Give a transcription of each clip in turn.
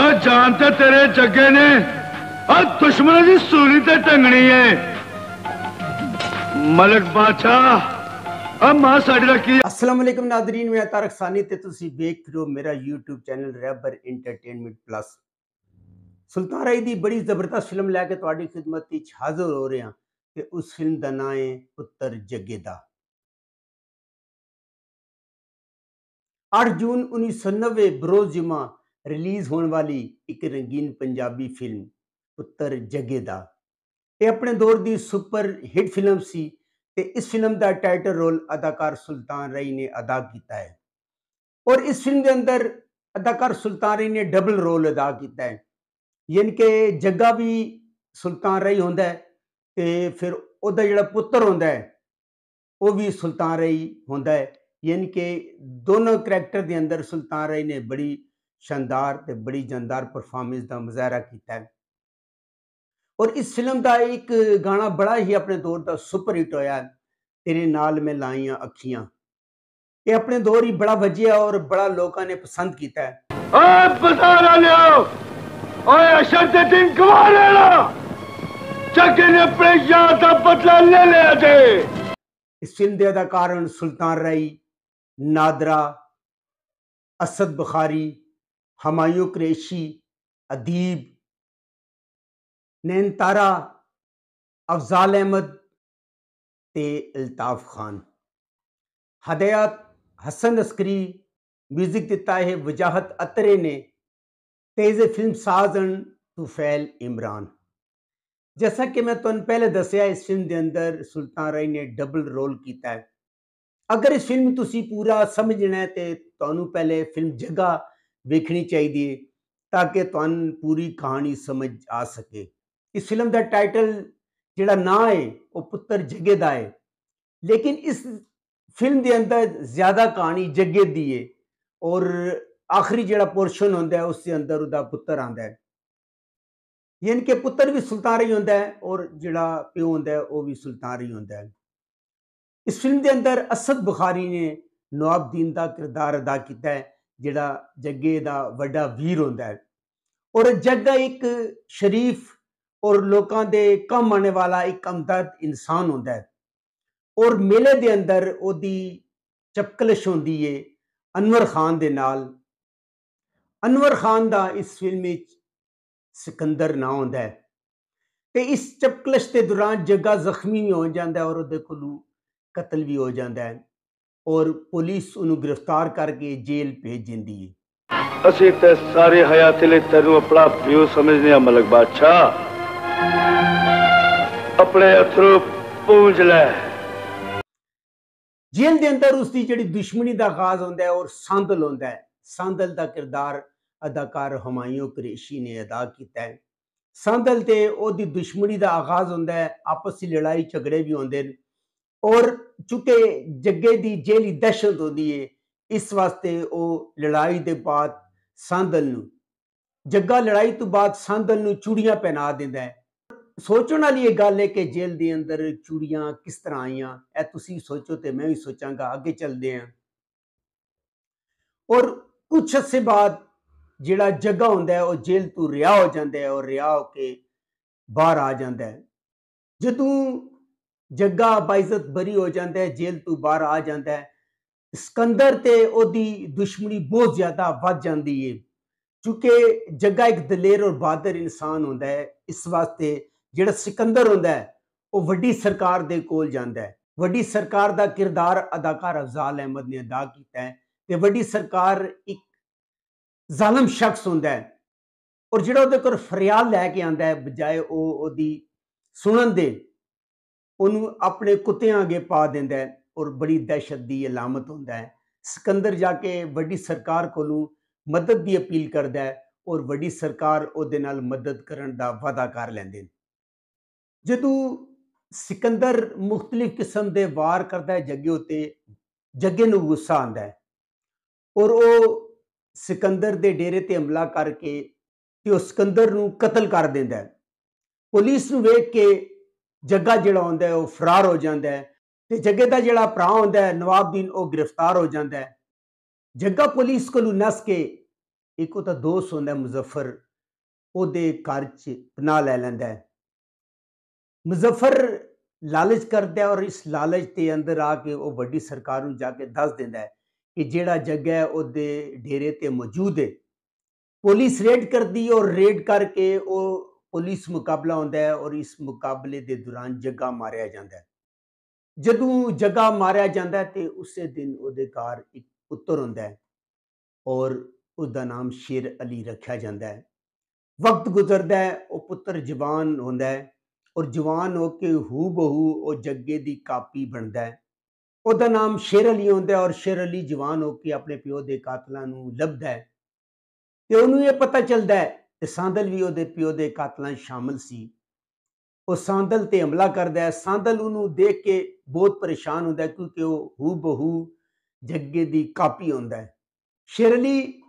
اور جانتا تیرے جگہ نے اور دشمنہ جی سوری تے ٹنگنی ہے ملک بادشاہ اب ماں ساڑی رکھی اسلام علیکم ناظرین میں اتارک ثانی تے تو سی بیک رو میرا یوٹیوب چینل ریبر انٹرٹینمنٹ پلس سلطان رائی دی بڑی زبردست فلم لے کے تواڑی خدمت تیچ حاضر ہو رہے ہیں کہ اس فلم دنائیں پتر جگہ دا آٹھ جون انیس سنوے بروز جمعہ رلیز ہونے والی ایک رنگین پنجابی فلم پتر جگے دیکھنے دور کی سپر ہٹ فلم سی تو اس فلم کا ٹائٹل رول ادار سلطان رئی نے ادا کیا ہے اور اس فلم کے اندر اداکار سلطان رئی نے ڈبل رول ادا کیتا ہے یعنی کہ جگہ بھی سلطان رئی ہے تے پھر جڑا پتر ہوندا ہے وہ بھی سلطان رئی ہے یعنی کہ دونوں کریکٹر دے اندر سلطان رائی نے بڑی شاندار بڑی جاندار پرفارمنس دا مظاہرہ کیا اور اس فلم دا ایک گانا بڑا ہی اپنے دور دا سپر ہٹ ہویا ہے میں لائیاں اکھیاں یہ اپنے دور ہی بڑا ہے اور بڑا لوکا نے پسند دا کارن سلطان رائی نادرہ اسد بخاری ہمایوں کریشی ادیب نینتارا افضال احمد تے الطاف خان ہدایات حسن اسکری میوزک دیتا ہے وجاہت اترے نے تیز فلم سازن توفیل فیل عمران جیسا کہ میں ان پہلے دسیا اس فلم دے اندر سلطان رائی نے ڈبل رول کیتا ہے اگر اس فلم تسی پورا سمجھنا ہے تو تمہوں پہلے فلم جگہ دیکھنی چاہیے تاکہ توری کہانی آ سکے اس فلم کا ٹائٹل جا نگے لیکن اس فلم کے اندر زیادہ کہانی جگ کی ہے اور آخری جا پورشن ہوتا ہے اس کا پتر آتا ہے یعنی کہ پتر بھی سلطان ہی ہوتا ہے اور پیو ہوتا ہے وہ بھی سلطان ہی ہوتا ہے اس فلم کے اندر اسد بخاری نے نواب دین کا کردار ادا کرتا ہے جا جگہ وڈا ویر ہوتا ہے اور جگہ ایک شریف اور لوگوں دے کم آنے والا ایک امدرد انسان ہوتا ہے اور میلے دے اندر او دی چپکلش ہوندی ہے انور خان دے نال انور خان دا اس فلم سکندر نہ آدھا ہے تو اس چپکلش دے دوران جگہ زخمی بھی ہو جاتا ہے اور او دے وہ قتل بھی ہو جاتا ہے اور پولیس انہوں گرفتار کر کے جیل بھیج اسی تے سارے لے ہیات اپنا پیو سمجھنے ہیں ملک بادشاہ اپنے پونج لے جیل دے اندر اس دی جڑی دشمنی دا غاز ہوتا ہے اور ساندل آتا ہے ساندل دا کردار اداکار حمایوں کریشی نے ادا کیتا ہے ساندل تے او دی دشمنی دا آغاز ہے آپس آپسی لڑائی جھگڑے بھی ہوندے ہیں ਔਰ ਚੁਕੇ ਜੱਗੇ ਦੀ ਜੇਲੀ ਦਹਿਸ਼ਤ ਹੁੰਦੀ ਏ ਇਸ ਵਾਸਤੇ ਉਹ ਲੜਾਈ ਦੇ ਬਾਅਦ ਸੰਦਲ ਨੂੰ ਜੱਗਾ ਲੜਾਈ ਤੋਂ ਬਾਅਦ ਸੰਦਲ ਨੂੰ ਚੂੜੀਆਂ ਪਹਿਨਾ ਦਿੰਦਾ ਹੈ ਸੋਚਣ ਵਾਲੀ ਇਹ ਗੱਲ ਹੈ ਕਿ ਜੇਲ੍ਹ ਦੇ ਅੰਦਰ ਚੂੜੀਆਂ ਕਿਸ ਤਰ੍ਹਾਂ ਆਈਆਂ ਇਹ ਤੁਸੀਂ ਸੋਚੋ ਤੇ ਮੈਂ ਵੀ ਸੋਚਾਂਗਾ ਅੱਗੇ ਚੱਲਦੇ ਆਂ ਔਰ ਕੁਛ ਸੇ ਬਾਅਦ ਜਿਹੜਾ ਜੱਗਾ ਹੁੰਦਾ ਹੈ ਉਹ ਜੇਲ੍ਹ ਤੋਂ ਰਿਹਾ ਹੋ ਜਾਂਦਾ ਹੈ ਔਰ ਰਿਹਾ ਹੋ ਕੇ ਬਾਹਰ ਆ ਜਾਂਦਾ ਹੈ ਜਦੋਂ جگہ بائزت بری ہو جاتا ہے جیل تو باہر آ جا سکندر سے دشمنی بہت زیادہ جگہ ایک دلیر اور بہادر انسان ہوتا ہے اس واسطے جا سکندر ہوں سرکار کو وڈی سرکار کا کردار اداکار افزال احمد نے ادا کیا ہے وڈی سرکار ظالم شخص ہوں اور جا فریاد لے کے آدھا وہ سنن کے ਉਹਨੂੰ ਆਪਣੇ ਕੁੱਤਿਆਂ ਅੱਗੇ ਪਾ ਦਿੰਦਾ ਹੈ ਔਰ ਬੜੀ ਦਹਿਸ਼ਤ ਦੀ ਇਲਾਮਤ ਹੁੰਦਾ ਹੈ ਸਿਕੰਦਰ ਜਾ ਕੇ ਵੱਡੀ ਸਰਕਾਰ ਕੋਲੋਂ ਮਦਦ ਦੀ ਅਪੀਲ ਕਰਦਾ ਹੈ ਔਰ ਵੱਡੀ ਸਰਕਾਰ ਉਹਦੇ ਨਾਲ ਮਦਦ ਕਰਨ ਦਾ ਵਾਅਦਾ ਕਰ ਲੈਂਦੇ ਜਦੋਂ ਸਿਕੰਦਰ ਮੁxtਲਿਫ ਕਿਸਮ ਦੇ ਵਾਰ ਕਰਦਾ ਹੈ ਜੱਗੇ ਉਤੇ ਜੱਗੇ ਨੂੰ ਗੁੱਸਾ ਆਂਦਾ ਹੈ ਔਰ ਉਹ ਸਿਕੰਦਰ ਦੇ ਡੇਰੇ ਤੇ ਹਮਲਾ ਕਰਕੇ ਤੇ ਉਹ ਸਿਕੰਦਰ ਨੂੰ ਕਤਲ ਕਰ ਦਿੰਦਾ ਹੈ ਪੁਲਿਸ ਨੂੰ ਵੇਖ ਕੇ جگہ جاؤ فرار ہو جی جگہ کا نواب گرفتار ہو جگہ پولیس کو نس کے ایک دوست ہوتا ہے مظفر پناہ لے لفر لالچ کرد ہے اور اس لالچ کے اندر آ کے وہ ویسار جا کے دس دینا ہے کہ جہاں جگہ ہے وہ ڈیری توجود ہے پولیس ریڈ کرتی اور ریڈ کر کے وہ ਪੁਲਿਸ ਮੁਕਾਬਲਾ ਹੁੰਦਾ ਹੈ ਔਰ ਇਸ ਮੁਕਾਬਲੇ ਦੇ ਦੌਰਾਨ ਜੱਗਾ ਮਾਰਿਆ ਜਾਂਦਾ ਹੈ ਜਦੋਂ ਜੱਗਾ ਮਾਰਿਆ ਜਾਂਦਾ ਤੇ ਉਸੇ ਦਿਨ ਉਹਦੇ ਘਰ ਇੱਕ ਪੁੱਤਰ ਹੁੰਦਾ ਹੈ ਔਰ ਉਹਦਾ ਨਾਮ ਸ਼ੇਰ ਅਲੀ ਰੱਖਿਆ ਜਾਂਦਾ ਹੈ ਵਕਤ ਗੁਜ਼ਰਦਾ ਹੈ ਉਹ ਪੁੱਤਰ ਜਵਾਨ ਹੁੰਦਾ ਹੈ ਔਰ ਜਵਾਨ ਹੋ ਕੇ ਹੂ ਬਹੂ ਉਹ ਜੱਗੇ ਦੀ ਕਾਪੀ ਬਣਦਾ ਹੈ ਉਹਦਾ ਨਾਮ ਸ਼ੇਰ ਅਲੀ ਹੁੰਦਾ ਔਰ ਸ਼ੇਰ ਅਲੀ ਜਵਾਨ ਹੋ ਕੇ ਆਪਣੇ ਪਿਓ ਦੇ ਕਾਤਲਾਂ ਨੂੰ ਲੱਭਦਾ ਹੈ ਤੇ ਉਹਨੂੰ ਇਹ ਪਤਾ ਚੱਲਦਾ ਹੈ ਤੇ ਸਾਂਦਲ ਵੀ ਉਹਦੇ ਪਿਓ ਦੇ ਕਾਤਲਾਂ ਸ਼ਾਮਲ ਸੀ ਉਹ ਸਾਂਦਲ ਤੇ ਹਮਲਾ ਕਰਦਾ ਹੈ ਸਾਂਦਲ ਉਹਨੂੰ ਦੇਖ ਕੇ ਬਹੁਤ ਪਰੇਸ਼ਾਨ ਹੁੰਦਾ ਹੈ ਕਿਉਂਕਿ ਉਹ ਹੂ ਬਹੂ ਜੱਗੇ ਦੀ ਕਾਪੀ ਹੁੰਦਾ ਹੈ ਸ਼ਿਰਲੀ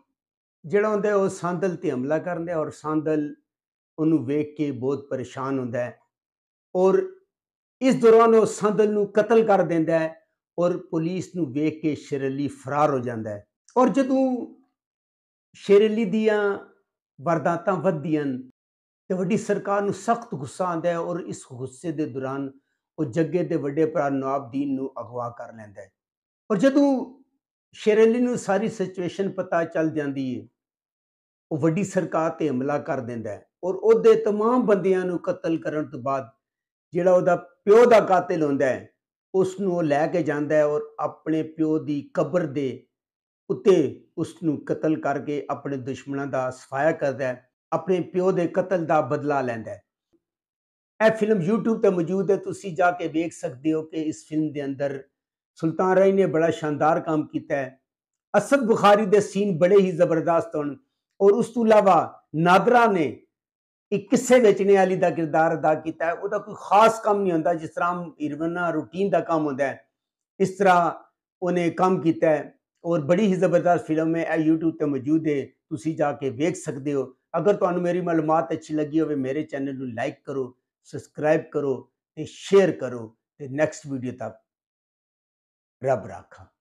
ਜਿਹੜਾ ਹੁੰਦਾ ਉਹ ਸਾਂਦਲ ਤੇ ਹਮਲਾ ਕਰਦਾ ਹੈ ਔਰ ਸਾਂਦਲ ਉਹਨੂੰ ਵੇਖ ਕੇ ਬਹੁਤ ਪਰੇਸ਼ਾਨ ਹੁੰਦਾ ਹੈ ਔਰ ਇਸ ਦੌਰਾਨ ਉਹ ਸਾਂਦਲ ਨੂੰ ਕਤਲ ਕਰ ਦਿੰਦਾ ਹੈ ਔਰ ਪੁਲਿਸ ਨੂੰ ਵੇਖ ਕੇ ਸ਼ੇਰਲੀ ਫਰਾਰ ਹੋ ਜਾਂਦਾ ਹੈ ਔਰ ਜਦੋਂ ਸ਼ੇਰਲੀ ਦੀਆਂ ਵਾਰਦਾਤਾਂ ਵਧਦੀਆਂ ਤੇ ਵੱਡੀ ਸਰਕਾਰ ਨੂੰ ਸਖਤ ਗੁੱਸਾ ਆਂਦਾ ਹੈ ਔਰ ਇਸ ਗੁੱਸੇ ਦੇ ਦੌਰਾਨ ਉਹ ਜੱਗੇ ਦੇ ਵੱਡੇ ਭਰਾ ਨਵਾਬਦੀਨ ਨੂੰ ਅਗਵਾ ਕਰ ਲੈਂਦਾ ਹੈ ਔਰ ਜਦੋਂ ਸ਼ੇਰਲੀ ਨੂੰ ਸਾਰੀ ਸਿਚੁਏਸ਼ਨ ਪਤਾ ਚੱਲ ਜਾਂਦੀ ਹੈ ਉਹ ਵੱਡੀ ਸਰਕਾਰ ਤੇ ਹਮਲਾ ਕਰ ਦਿੰਦਾ ਹੈ ਔਰ ਉਹਦੇ तमाम ਬੰਦਿਆਂ ਨੂੰ ਕਤਲ ਕਰਨ ਤੋਂ ਬਾਅਦ ਜਿਹੜਾ ਉਹਦਾ ਪਿਓ ਦਾ ਕਾਤਿਲ ਹੁੰਦਾ ਹੈ ਉਸ ਨੂੰ ਉਹ ਲੈ ਕੇ ਜਾਂਦਾ ਹੈ ਔਰ ਆਪਣੇ ਪਿਓ ਦੀ ਕਬਰ ਦੇ اس قتل کر کے اپنے دشمنوں کا ਹੈ کرد اپنے پیو کے قتل کا بدلا لینا یہ فلم یو ٹیوب سے موجود ہے تیس جا کے دیکھ سکتے ہو کہ اس فلم کے اندر سلطان رئی نے بڑا شاندار کام کیا اسد بخاری سین بڑے ہی زبردست اور اس علاوہ نادرہ نے ایک قصے ویچنے والی دا کردار ادا کوئی خاص کام نہیں آتا جس طرح ایرونا روٹین دا کام آتا ہے اس طرح انہیں کام ہے اور بڑی ہی زبردست فلم اے یوٹیوب تے موجود ہے تھی جا کے دیکھ سکتے ہو اگر تمہیں میری معلومات اچھی لگی میرے چینل ہوینل لائک کرو سبسکرائب کرو تے شیئر کرو تے نیکسٹ ویڈیو تک رب رکھا